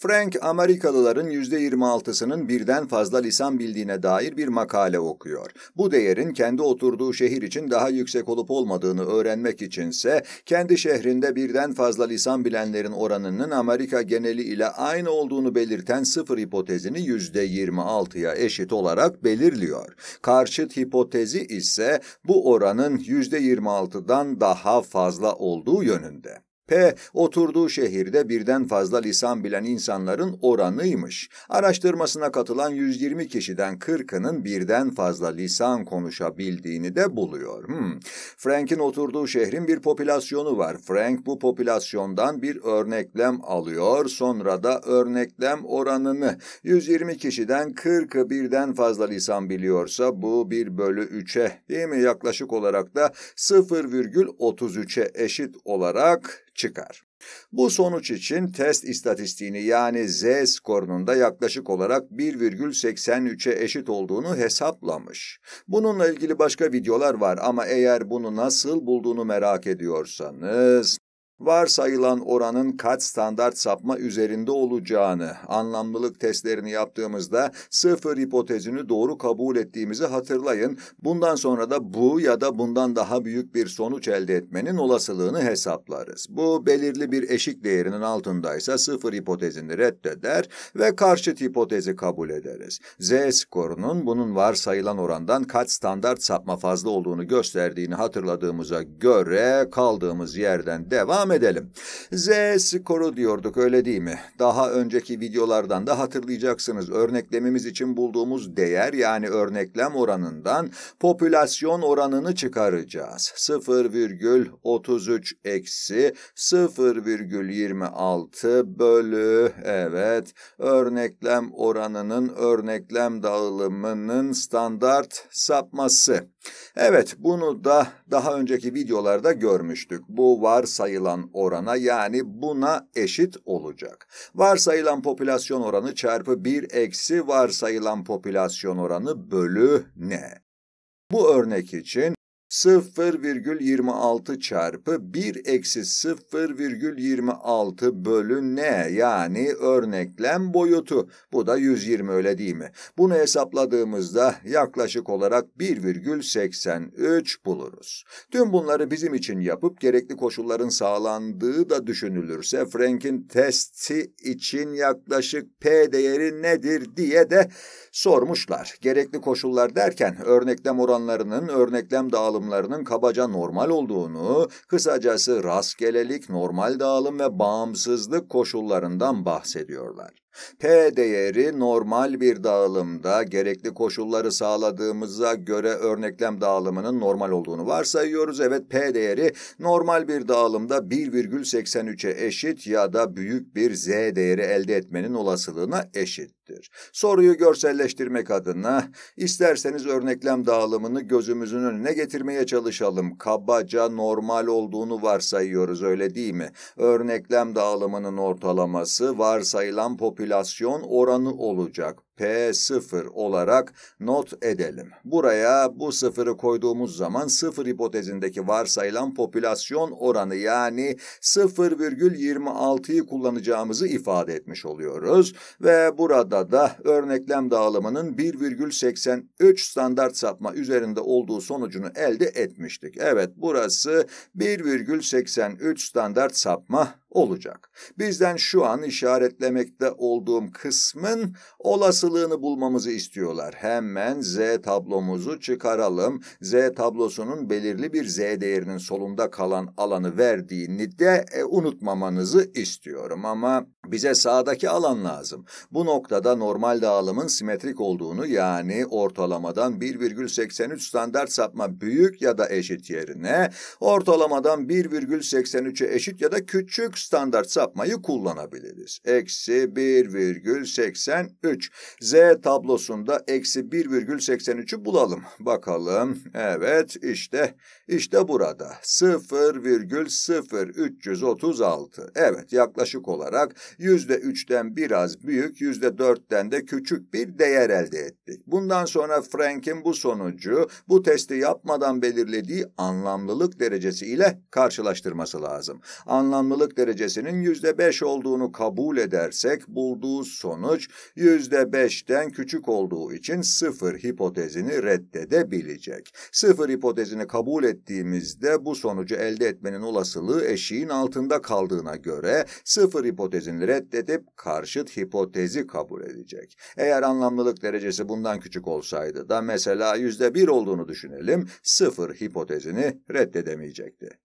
Frank, Amerikalıların %26'sının birden fazla lisan bildiğine dair bir makale okuyor. Bu değerin kendi oturduğu şehir için daha yüksek olup olmadığını öğrenmek içinse, kendi şehrinde birden fazla lisan bilenlerin oranının Amerika geneli ile aynı olduğunu belirten sıfır hipotezini %26'ya eşit olarak belirliyor. Karşıt hipotezi ise bu oranın %26'dan daha fazla olduğu yönünde. P. Oturduğu şehirde birden fazla lisan bilen insanların oranıymış. Araştırmasına katılan 120 kişiden 40'ının birden fazla lisan konuşabildiğini de buluyor. Hmm. Frank'in oturduğu şehrin bir popülasyonu var. Frank bu popülasyondan bir örneklem alıyor. Sonra da örneklem oranını 120 kişiden 40'ı birden fazla lisan biliyorsa bu 1 bölü 3'e değil mi? Yaklaşık olarak da 0,33'e eşit olarak çıkar. Bu sonuç için test istatistiğini yani Z skorunun da yaklaşık olarak 1,83'e eşit olduğunu hesaplamış. Bununla ilgili başka videolar var ama eğer bunu nasıl bulduğunu merak ediyorsanız varsayılan oranın kaç standart sapma üzerinde olacağını, anlamlılık testlerini yaptığımızda sıfır hipotezini doğru kabul ettiğimizi hatırlayın. Bundan sonra da bu ya da bundan daha büyük bir sonuç elde etmenin olasılığını hesaplarız. Bu belirli bir eşik değerinin altındaysa sıfır hipotezini reddeder ve karşıt hipotezi kabul ederiz. Z skorunun bunun varsayılan orandan kaç standart sapma fazla olduğunu gösterdiğini hatırladığımıza göre kaldığımız yerden devam devam edelim. Z skoru diyorduk öyle değil mi? Daha önceki videolardan da hatırlayacaksınız. Örneklemimiz için bulduğumuz değer yani örneklem oranından popülasyon oranını çıkaracağız. 0,33 eksi 0,26 bölü evet örneklem oranının örneklem dağılımının standart sapması. Evet, bunu da daha önceki videolarda görmüştük. Bu varsayılan orana yani buna eşit olacak. Varsayılan popülasyon oranı çarpı 1 eksi varsayılan popülasyon oranı bölü ne? Bu örnek için 0,26 çarpı 1 eksi 0,26 bölü n yani örneklem boyutu. Bu da 120 öyle değil mi? Bunu hesapladığımızda yaklaşık olarak 1,83 buluruz. Tüm bunları bizim için yapıp gerekli koşulların sağlandığı da düşünülürse Frank'in testi için yaklaşık p değeri nedir diye de sormuşlar. Gerekli koşullar derken örneklem oranlarının örneklem dağılımı dağılımlarının kabaca normal olduğunu, kısacası rastgelelik, normal dağılım ve bağımsızlık koşullarından bahsediyorlar. P değeri normal bir dağılımda gerekli koşulları sağladığımıza göre örneklem dağılımının normal olduğunu varsayıyoruz. Evet P değeri normal bir dağılımda 1,83'e eşit ya da büyük bir Z değeri elde etmenin olasılığına eşittir. Soruyu görselleştirmek adına isterseniz örneklem dağılımını gözümüzün önüne getirmeye çalışalım. Kabaca normal olduğunu varsayıyoruz öyle değil mi? Örneklem dağılımının ortalaması varsayılan popülasyon enflasyon oranı olacak. P0 olarak not edelim. Buraya bu sıfırı koyduğumuz zaman sıfır hipotezindeki varsayılan popülasyon oranı yani 0,26'yı kullanacağımızı ifade etmiş oluyoruz. Ve burada da örneklem dağılımının 1,83 standart sapma üzerinde olduğu sonucunu elde etmiştik. Evet burası 1,83 standart sapma olacak. Bizden şu an işaretlemekte olduğum kısmın olası olasılığını bulmamızı istiyorlar. Hemen Z tablomuzu çıkaralım. Z tablosunun belirli bir Z değerinin solunda kalan alanı verdiğini de e, unutmamanızı istiyorum. Ama bize sağdaki alan lazım. Bu noktada normal dağılımın simetrik olduğunu yani ortalamadan 1,83 standart sapma büyük ya da eşit yerine ortalamadan 1,83'e eşit ya da küçük standart sapmayı kullanabiliriz. Eksi 1,83 Z tablosunda eksi 1,83'ü bulalım. Bakalım. Evet işte işte burada 0,0336. Evet yaklaşık olarak %3'ten biraz büyük %4'ten de küçük bir değer elde ettik. Bundan sonra Frank'in bu sonucu bu testi yapmadan belirlediği anlamlılık derecesi ile karşılaştırması lazım. Anlamlılık derecesinin %5 olduğunu kabul edersek bulduğu sonuç %5 5'ten küçük olduğu için 0 hipotezini reddedebilecek. 0 hipotezini kabul ettiğimizde bu sonucu elde etmenin olasılığı eşiğin altında kaldığına göre 0 hipotezini reddedip karşıt hipotezi kabul edecek. Eğer anlamlılık derecesi bundan küçük olsaydı da mesela %1 olduğunu düşünelim 0 hipotezini reddedemeyecekti.